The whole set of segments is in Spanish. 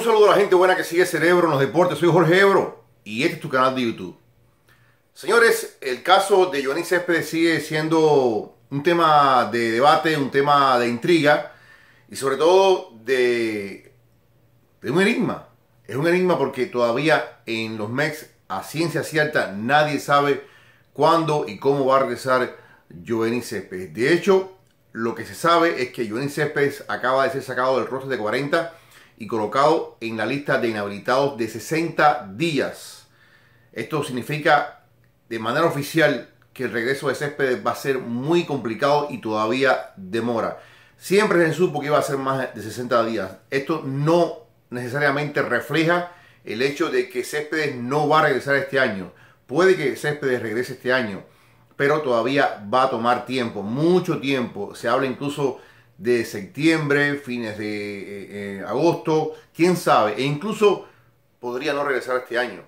un saludo a la gente buena que sigue Cerebro en los deportes. Soy Jorge Ebro y este es tu canal de YouTube. Señores, el caso de Joanny Céspedes sigue siendo un tema de debate, un tema de intriga y sobre todo de, de un enigma. Es un enigma porque todavía en los MEX a ciencia cierta nadie sabe cuándo y cómo va a regresar Johnny Céspedes. De hecho, lo que se sabe es que Joanny Céspedes acaba de ser sacado del roster de 40 y colocado en la lista de inhabilitados de 60 días. Esto significa de manera oficial que el regreso de Céspedes va a ser muy complicado y todavía demora. Siempre se supo que iba a ser más de 60 días. Esto no necesariamente refleja el hecho de que Céspedes no va a regresar este año. Puede que Céspedes regrese este año, pero todavía va a tomar tiempo, mucho tiempo. Se habla incluso de septiembre, fines de eh, eh, agosto, quién sabe, e incluso podría no regresar este año.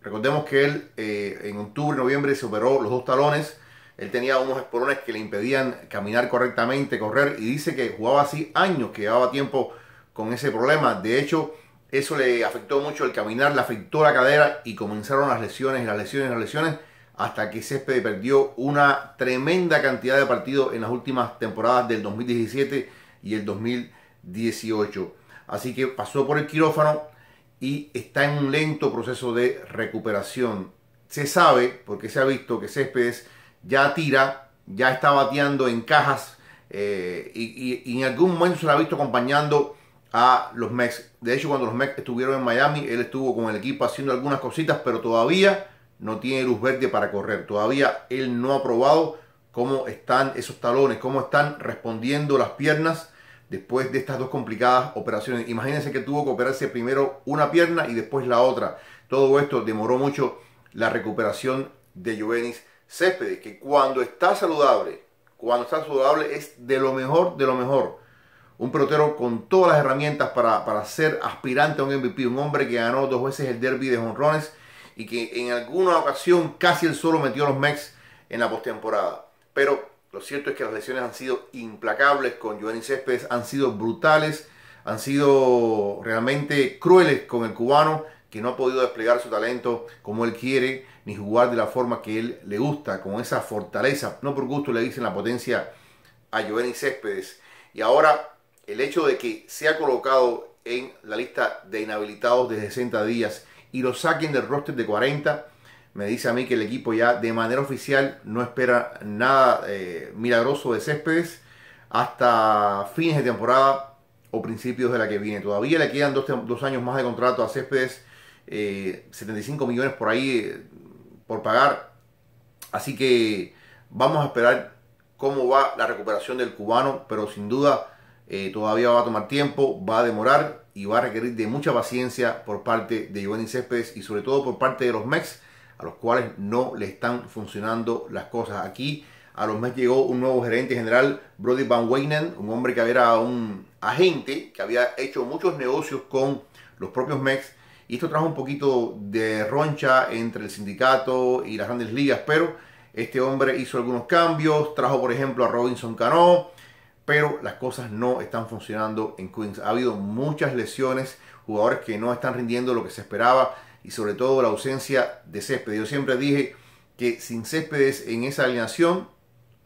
Recordemos que él eh, en octubre, noviembre se operó los dos talones, él tenía unos espolones que le impedían caminar correctamente, correr, y dice que jugaba así años, que llevaba tiempo con ese problema. De hecho, eso le afectó mucho el caminar, le afectó la cadera y comenzaron las lesiones, las lesiones, las lesiones hasta que Céspedes perdió una tremenda cantidad de partidos en las últimas temporadas del 2017 y el 2018. Así que pasó por el quirófano y está en un lento proceso de recuperación. Se sabe, porque se ha visto que Céspedes ya tira, ya está bateando en cajas eh, y, en algún momento se lo ha visto acompañando a los Mex. De hecho, cuando los Mex estuvieron en Miami, él estuvo con el equipo haciendo algunas cositas, pero todavía no tiene luz verde para correr. Todavía él no ha probado cómo están esos talones, cómo están respondiendo las piernas después de estas dos complicadas operaciones. Imagínense que tuvo que operarse primero una pierna y después la otra. Todo esto demoró mucho la recuperación de Jovenis Céspedes, que cuando está saludable, cuando está saludable es de lo mejor, de lo mejor. Un pelotero con todas las herramientas para, para ser aspirante a un MVP, un hombre que ganó dos veces el derby de jonrones y que en alguna ocasión casi él solo metió a los Mex en la postemporada. Pero lo cierto es que las lesiones han sido implacables con Giovanni Céspedes, han sido brutales, han sido realmente crueles con el cubano que no ha podido desplegar su talento como él quiere, ni jugar de la forma que él le gusta, con esa fortaleza. No por gusto le dicen la potencia a Giovanni Céspedes. Y ahora el hecho de que se ha colocado en la lista de inhabilitados de 60 días y lo saquen del roster de 40. Me dice a mí que el equipo ya de manera oficial no espera nada eh, milagroso de Céspedes hasta fines de temporada o principios de la que viene. Todavía le quedan dos, años más de contrato a Céspedes, 75 eh, millones por ahí eh, por pagar. Así que vamos a esperar cómo va la recuperación del cubano, pero sin duda todavía va a tomar tiempo, va a demorar y va a requerir de mucha paciencia por parte de Giovanni Céspedes y sobre todo por parte de los Mex, a los cuales no le están funcionando las cosas. Aquí a los Mex llegó un nuevo gerente general, Brody Van Weynen, un hombre que era un agente que había hecho muchos negocios con los propios Mex. Y esto trajo un poquito de roncha entre el sindicato y las grandes ligas, pero este hombre hizo algunos cambios, trajo por ejemplo a Robinson Cano, pero las cosas no están funcionando en Queens. Ha habido muchas lesiones, jugadores que no están rindiendo lo que se esperaba y sobre todo la ausencia de Céspedes. Yo siempre dije que sin céspedes en esa alineación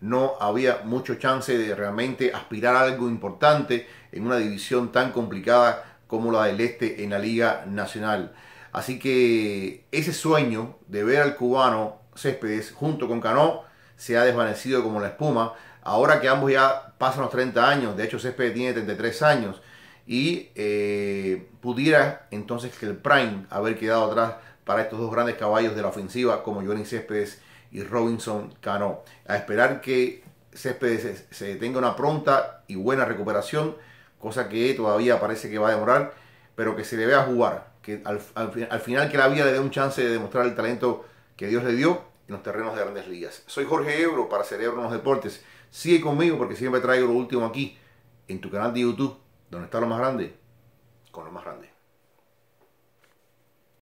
no había mucho chance de realmente aspirar a algo importante en una división tan complicada como la del Este en la Liga Nacional. Así que ese sueño de ver al cubano Céspedes junto con Cano se ha desvanecido como la espuma ahora que ambos ya pasan los 30 años, de hecho Césped tiene 33 años, y eh, pudiera entonces que el Prime haber quedado atrás para estos dos grandes caballos de la ofensiva como Johnny Céspedes y Robinson Cano. A esperar que Céspedes se tenga una pronta y buena recuperación, cosa que todavía parece que va a demorar, pero que se le vea jugar, que al, final que la vida le dé un chance de demostrar el talento que Dios le dio en los terrenos de grandes ligas. Soy Jorge Ebro para Cerebro en los Deportes. Sigue conmigo porque siempre traigo lo último aquí en tu canal de YouTube, donde está lo más grande, con lo más grande.